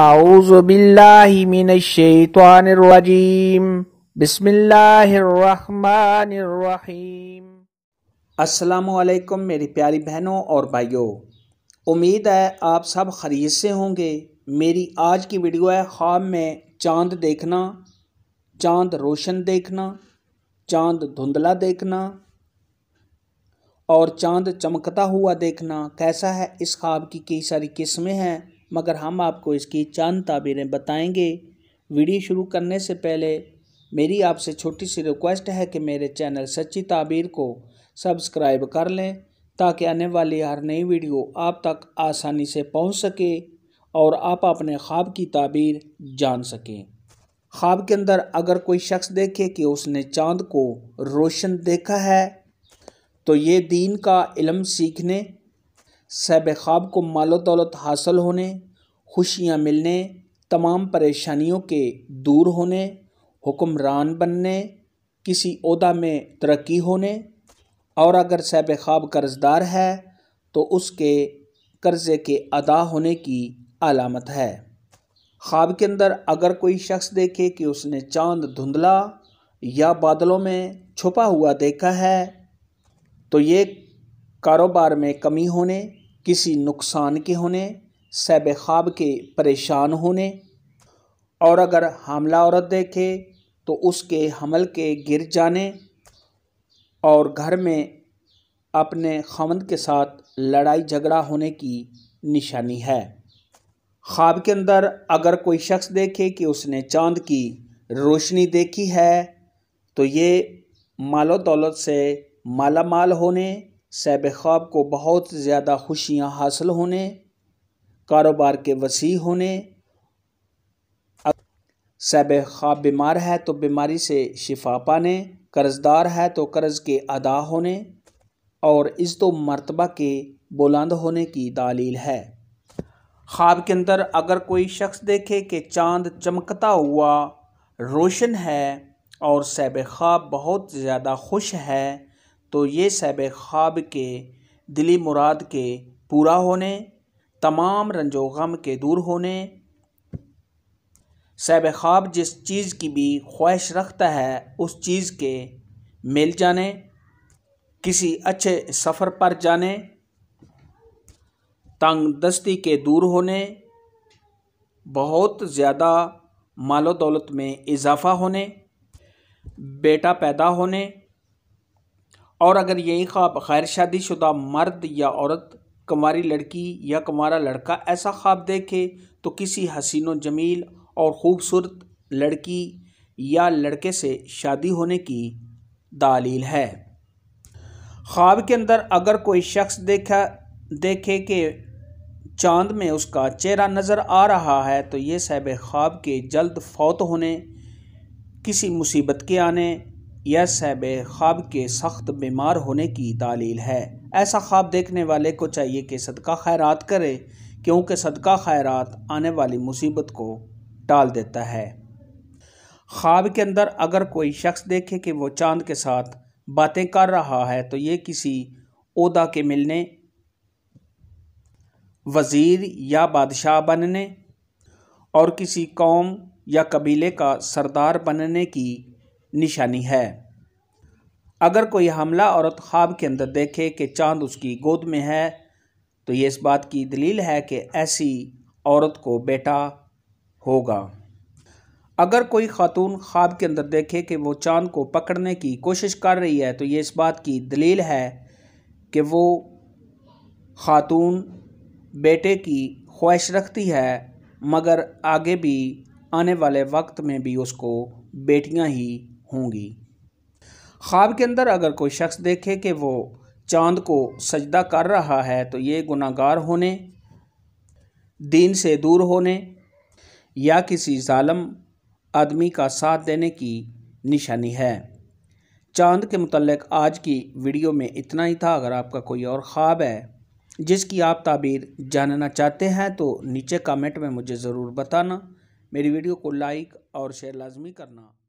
أعوذ بالله من الشيطان الرجيم بسم الله الرحمन الرحيم असलकम मेरी प्यारी बहनों और भाइयों उम्मीद है आप सब खरीद से होंगे मेरी आज की वीडियो है ख्वाब में चांद देखना चांद रोशन देखना चांद धुंधला देखना और चांद चमकता हुआ देखना कैसा है इस ख्वाब की कई सारी किस्में हैं मगर हम आपको इसकी चांद ताबीरें बताएंगे वीडियो शुरू करने से पहले मेरी आपसे छोटी सी रिक्वेस्ट है कि मेरे चैनल सच्ची ताबीर को सब्सक्राइब कर लें ताकि आने वाली हर नई वीडियो आप तक आसानी से पहुंच सके और आप अपने ख्वाब की ताबीर जान सकें ख्वाब के अंदर अगर कोई शख्स देखे कि उसने चांद को रोशन देखा है तो ये दीन का इलम सीखने सैब ख़्वाब को मालो दौलत हासिल होने खुशियाँ मिलने तमाम परेशानियों के दूर होने हुक्मरान बनने किसी अहदा में तरक्की होने और अगर सैब ख़्वाब कर्जदार है तो उसके कर्ज़े के अदा होने की अलामत है ख्वाब के अंदर अगर कोई शख्स देखे कि उसने चांद धुंधला या बादलों में छुपा हुआ देखा है तो ये कारोबार में कमी होने किसी नुकसान के होने सैब ख्वाब के परेशान होने और अगर हमला औरत देखे तो उसके हमल के गिर जाने और घर में अपने खमंद के साथ लड़ाई झगड़ा होने की निशानी है ख्वाब के अंदर अगर कोई शख्स देखे कि उसने चांद की रोशनी देखी है तो ये मालो दौलत से माला माल होने सैब ख्वाब को बहुत ज़्यादा खुशियाँ हासिल होने कारोबार के वसी होने सैब ख्वाब बीमार है तो बीमारी से शिफा पाने कर्जदार है तो कर्ज के अदा होने और इस तो मरतबा के बुलंद होने की दालील है ख्वाब के अंदर अगर कोई शख्स देखे कि चांद चमकता हुआ रोशन है और सैब ख्वाब बहुत ज़्यादा खुश है तो ये सैब ख्वाब के दिली मुराद के पूरा होने तमाम रंजो गम के दूर होने सैब ख्वाब जिस चीज़ की भी ख्वाहिश रखता है उस चीज़ के मिल जाने किसी अच्छे सफ़र पर जाने तंग दस्ती के दूर होने बहुत ज़्यादा मालो दौलत में इजाफ़ा होने बेटा पैदा होने और अगर यही ख्वाब गैर शादीशुदा मर्द या औरत कंवारी लड़की या कंवारा लड़का ऐसा ख्वाब देखे तो किसी हसीन जमील और ख़ूबसूरत लड़की या लड़के से शादी होने की दालील है ख्वाब के अंदर अगर कोई शख्स देखा देखे कि चांद में उसका चेहरा नज़र आ रहा है तो ये साहब ख्वाब के जल्द फौत होने किसी मुसीबत के आने यह सैब ख्वाब के सख्त बीमार होने की तालील है ऐसा ख्वाब देखने वाले को चाहिए कि सदका खैरात करे क्योंकि सदका खैरात आने वाली मुसीबत को टाल देता है ख्वाब के अंदर अगर कोई शख्स देखे कि वो चांद के साथ बातें कर रहा है तो ये किसी उहदा के मिलने वज़ीर या बादशाह बनने और किसी कौम या कबीले का सरदार बनने की निशानी है अगर कोई हमला औरत ख्वाब के अंदर देखे कि चांद उसकी गोद में है तो ये इस बात की दलील है कि ऐसी औरत को बेटा होगा अगर कोई खातून ख्वाब के अंदर देखे कि वो चांद को पकड़ने की कोशिश कर रही है तो ये इस बात की दलील है कि वो खातून बेटे की ख्वाहिश रखती है मगर आगे भी आने वाले वक्त में भी उसको बेटियां ही होंगी ख्वाब के अंदर अगर कोई शख्स देखे कि वो चांद को सजदा कर रहा है तो ये गुनागार होने दीन से दूर होने या किसी ालम आदमी का साथ देने की निशानी है चांद के मतलब आज की वीडियो में इतना ही था अगर आपका कोई और ख्वाब है जिसकी आप ताबीर जानना चाहते हैं तो नीचे कमेंट में मुझे ज़रूर बताना मेरी वीडियो को लाइक और शेयर लाजमी करना